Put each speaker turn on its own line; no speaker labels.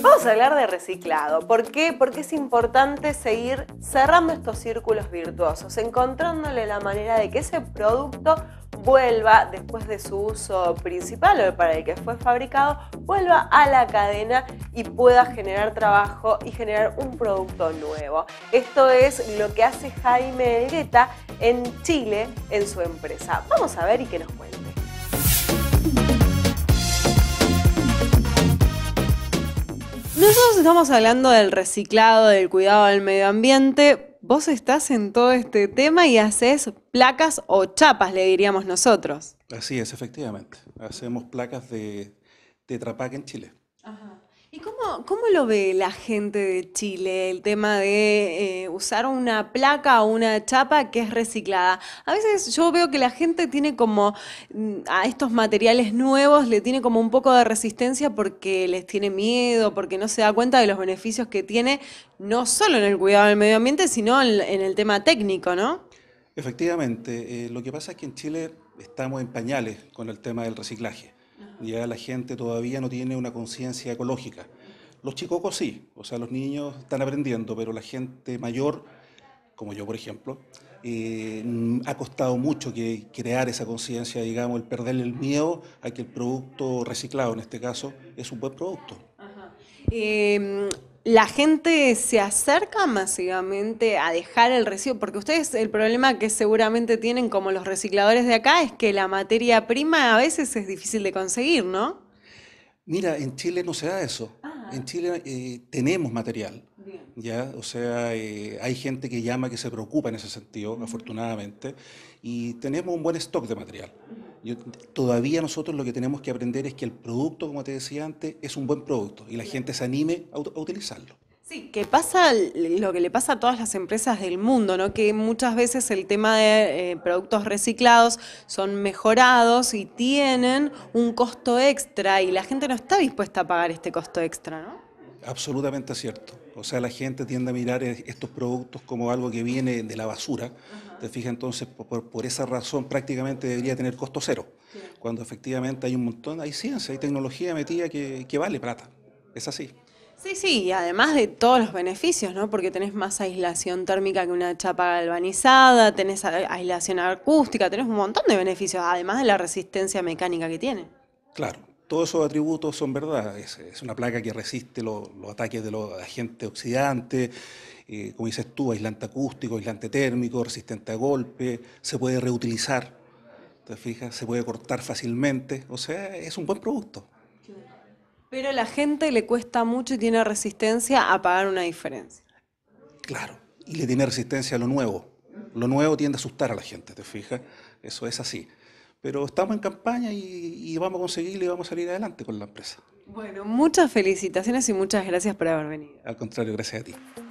Vamos a hablar de reciclado. ¿Por qué? Porque es importante seguir cerrando estos círculos virtuosos, encontrándole la manera de que ese producto vuelva después de su uso principal o para el que fue fabricado, vuelva a la cadena y pueda generar trabajo y generar un producto nuevo. Esto es lo que hace Jaime Greta en Chile en su empresa. Vamos a ver y qué nos cuenta. Nosotros estamos hablando del reciclado, del cuidado del medio ambiente. Vos estás en todo este tema y haces placas o chapas, le diríamos nosotros.
Así es, efectivamente. Hacemos placas de tetrapack en Chile. Ajá.
¿Cómo, lo ve la gente de Chile el tema de eh, usar una placa o una chapa que es reciclada? A veces yo veo que la gente tiene como mm, a estos materiales nuevos, le tiene como un poco de resistencia porque les tiene miedo, porque no se da cuenta de los beneficios que tiene, no solo en el cuidado del medio ambiente, sino en, el tema técnico, ¿no?
Efectivamente, eh, lo que pasa es que en Chile estamos en pañales con el tema del reciclaje. Ya la gente todavía no tiene una conciencia ecológica. Los chicos sí, o sea, los niños están aprendiendo, pero la gente mayor, como yo por ejemplo, eh, ha costado mucho que crear esa conciencia, digamos, el perderle el miedo a que el producto reciclado, en este caso, es un buen producto.
Em, la gente se acerca masivamente a dejar el residuo, porque ustedes el problema que seguramente tienen como los recicladores de acá es que la materia prima a veces es difícil de conseguir,
¿no? Mira, en Chile no se da eso en Chile eh, tenemos material. ¿ya? O sea, eh, hay gente que llama, que se preocupa en ese sentido, afortunadamente, y tenemos un buen stock de material. todavía nosotros lo que tenemos que aprender es que el producto, como te decía antes, es un buen producto y la gente se anime a utilizarlo. Sí,
que pasa lo que le pasa a todas las empresas del mundo, ¿no? Que muchas veces el tema de eh, productos reciclados son mejorados y tienen un costo extra y la gente no está dispuesta a pagar este costo extra, ¿no?
Absolutamente cierto. O sea, la gente tiende a mirar estos productos como algo que viene de la basura. Te fijas, entonces, por, por, esa razón prácticamente debería tener costo cero. Cuando efectivamente hay un montón, hay ciencia, hay tecnología metida que vale plata. Es así.
Sí, sí, y además de todos los beneficios, ¿no? Porque tenés más aislación térmica que una chapa galvanizada, tenés aislación acústica, tenés un montón de beneficios, además de la resistencia mecánica que tiene.
Claro, todos esos atributos son verdad. Es, una placa que resiste los ataques de los agentes oxidantes, eh, como dices tú, aislante acústico, aislante térmico, resistente a golpe, se puede reutilizar, te fijas, se puede cortar fácilmente, o sea, es un buen producto.
Pero a la gente le cuesta mucho y tiene resistencia a pagar una diferencia.
Claro, y le tiene resistencia a lo nuevo. Lo nuevo tiende a asustar a la gente, ¿te fijas? Eso es así. Pero estamos en campaña y, vamos a conseguirlo y vamos a salir adelante con la empresa.
Bueno, muchas felicitaciones y muchas gracias por haber venido.
Al contrario, gracias a ti.